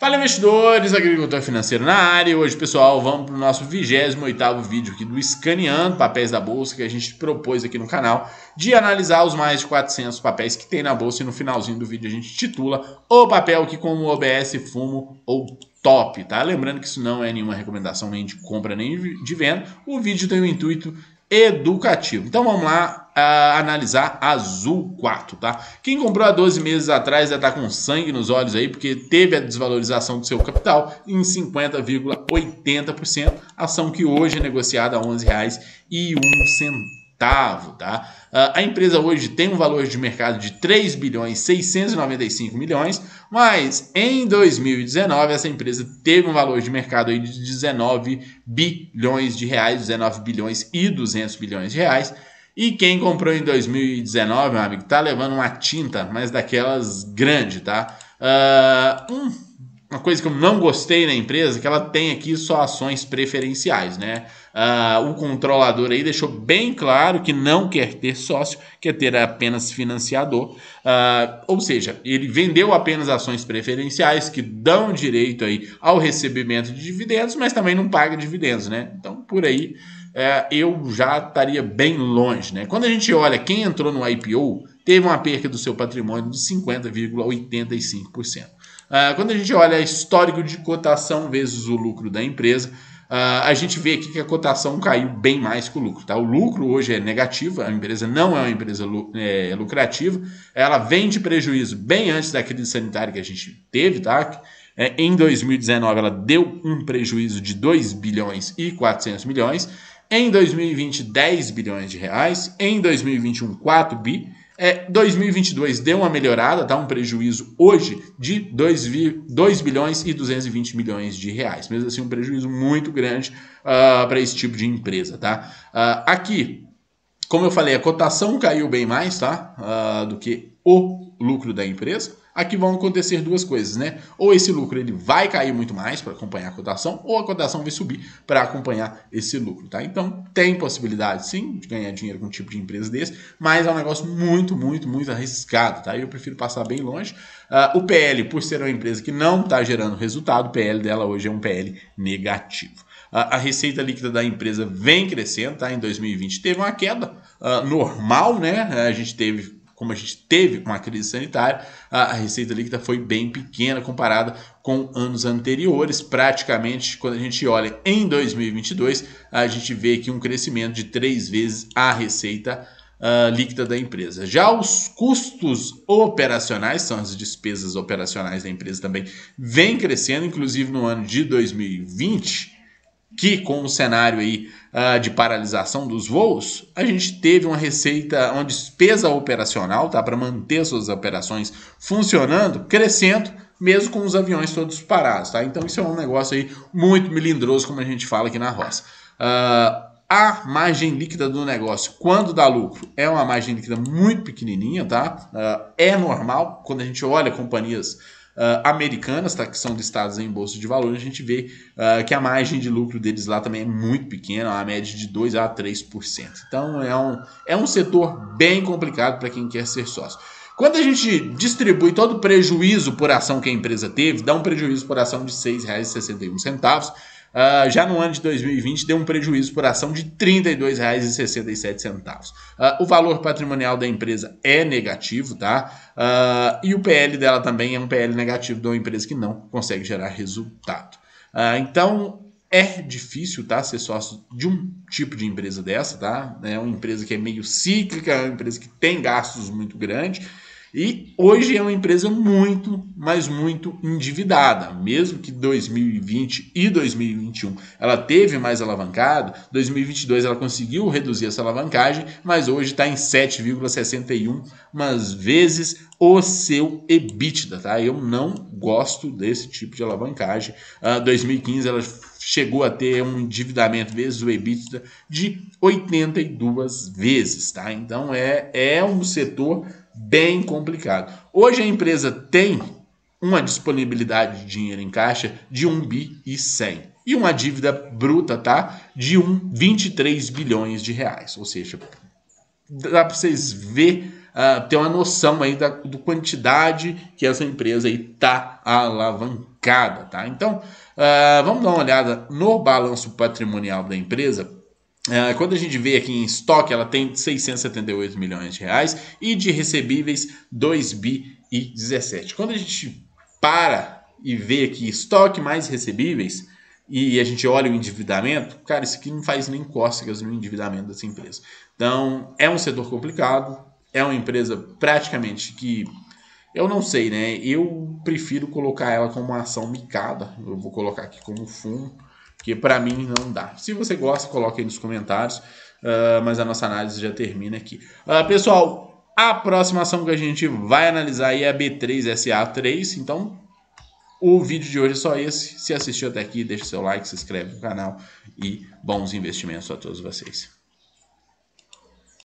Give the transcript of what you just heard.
Fala investidores, agricultor financeiro na área. Hoje, pessoal, vamos para o nosso 28 vídeo aqui do Scaneando Papéis da Bolsa que a gente propôs aqui no canal de analisar os mais de 400 papéis que tem na Bolsa e no finalzinho do vídeo a gente titula o papel que como OBS, fumo ou top, tá? Lembrando que isso não é nenhuma recomendação nem de compra nem de venda. O vídeo tem um intuito educativo. Então vamos lá a analisar Azul 4, tá? Quem comprou há 12 meses atrás já tá com sangue nos olhos aí, porque teve a desvalorização do seu capital em 50,80%, ação que hoje é negociada a R$ 11,01 centavo, tá? Ah, a empresa hoje tem um valor de mercado de 3 bilhões 695 milhões, mas em 2019 essa empresa teve um valor de mercado aí de 19 bilhões de reais, 19 bilhões e 200 bilhões de reais. E quem comprou em 2019, meu amigo, tá levando uma tinta, mas daquelas grande, tá? Uh, uma coisa que eu não gostei da empresa é que ela tem aqui só ações preferenciais, né? Uh, o controlador aí deixou bem claro que não quer ter sócio, quer ter apenas financiador. Uh, ou seja, ele vendeu apenas ações preferenciais que dão direito aí ao recebimento de dividendos, mas também não paga dividendos, né? Então, por aí é, eu já estaria bem longe. Né? Quando a gente olha quem entrou no IPO, teve uma perca do seu patrimônio de 50,85%. Ah, quando a gente olha histórico de cotação vezes o lucro da empresa, ah, a gente vê aqui que a cotação caiu bem mais que o lucro. Tá? O lucro hoje é negativo, a empresa não é uma empresa é, lucrativa, ela vem de prejuízo bem antes da crise sanitária que a gente teve, tá? É, em 2019 ela deu um prejuízo de 2 bilhões e 400 milhões, em 2020, 10 bilhões de reais. Em 2021, 4 bi. É, 2022 deu uma melhorada, dá um prejuízo hoje de 2, 2 bilhões e 220 milhões de reais. Mesmo assim, um prejuízo muito grande uh, ah, para esse tipo de empresa, tá? Uh, aqui, como eu falei, a cotação caiu bem mais, tá? Uh, do que o lucro da empresa, aqui vão acontecer duas coisas, né? Ou esse lucro ele vai cair muito mais para acompanhar a cotação, ou a cotação vai subir para acompanhar esse lucro, tá? Então tem possibilidade sim de ganhar dinheiro com um tipo de empresa desse, mas é um negócio muito, muito, muito arriscado, tá? Eu prefiro passar bem longe. Uh, o PL, por ser uma empresa que não está gerando resultado, o PL dela hoje é um PL negativo. Ah, a receita líquida da empresa vem crescendo, tá? Em 2020 teve uma queda uh, normal, né? A gente teve como a gente teve uma crise sanitária, a, receita líquida foi bem pequena comparada com anos anteriores. Praticamente, quando a gente olha em 2022, a gente vê aqui um crescimento de três vezes a receita uh, líquida da empresa. Já os custos operacionais, são as despesas operacionais da empresa também, vem crescendo, inclusive no ano de 2020 que com o cenário aí uh, de paralisação dos voos, a gente teve uma receita, uma despesa operacional, tá, para manter suas operações funcionando, crescendo, mesmo com os aviões todos parados, tá? Então isso é um negócio aí muito melindroso, como a gente fala aqui na roça. Uh, a margem líquida do negócio, quando dá lucro, é uma margem líquida muito pequenininha, tá? Uh, é normal quando a gente olha companhias uh, americanas, tá? que são listadas em bolsa de valores, a gente vê uh, que a margem de lucro deles lá também é muito pequena, a média de 2 a 3%. Então é um, é um setor bem complicado para quem quer ser sócio. Quando a gente distribui todo o prejuízo por ação que a empresa teve, dá um prejuízo por ação de R$ 6,61 Uh, já no ano de 2020 deu um prejuízo por ação de R$ 32,67. Uh, o valor patrimonial da empresa é negativo, tá? Uh, e o PL dela também é um PL negativo de uma empresa que não consegue gerar resultado. Ah, então é difícil, tá? Ser sócio de um tipo de empresa dessa, tá? É uma empresa que é meio cíclica, é uma empresa que tem gastos muito grandes. E hoje é uma empresa muito, mas muito endividada. Mesmo que 2020 e 2021 ela teve mais alavancado, 2022 ela conseguiu reduzir essa alavancagem, mas hoje está em 7,61 vezes o seu EBITDA, tá? Eu não gosto desse tipo de alavancagem. Uh, ah, 2015 ela chegou a ter um endividamento vezes o EBITDA de 82 vezes, tá? Então é, é um setor bem complicado. Hoje a empresa tem uma disponibilidade de dinheiro em caixa de 1 bi e 100 e uma dívida bruta, tá? De um 23 bilhões de reais, ou seja, dá para vocês ver uh, ter uma noção aí da do quantidade que essa empresa está alavancada, tá? Então, uh, vamos dar uma olhada no balanço patrimonial da empresa ah, quando a gente vê aqui em estoque, ela tem 678 milhões de reais e de recebíveis 2 bi e 17. Quando a gente para e vê aqui estoque mais recebíveis e a gente olha o endividamento, cara, isso aqui não faz nem cócegas no endividamento dessa empresa. Então, é um setor complicado, é uma empresa praticamente que eu não sei, né? Eu prefiro colocar ela como uma ação micada. Eu vou colocar aqui como fundo, porque para mim não dá. Se você gosta, coloque aí nos comentários. Uh, mas a nossa análise já termina aqui. Uh, pessoal, a próxima ação que a gente vai analisar é a B3SA3. Então, o vídeo de hoje é só esse. Se assistiu até aqui, deixa seu like, se inscreve no canal e bons investimentos a todos vocês.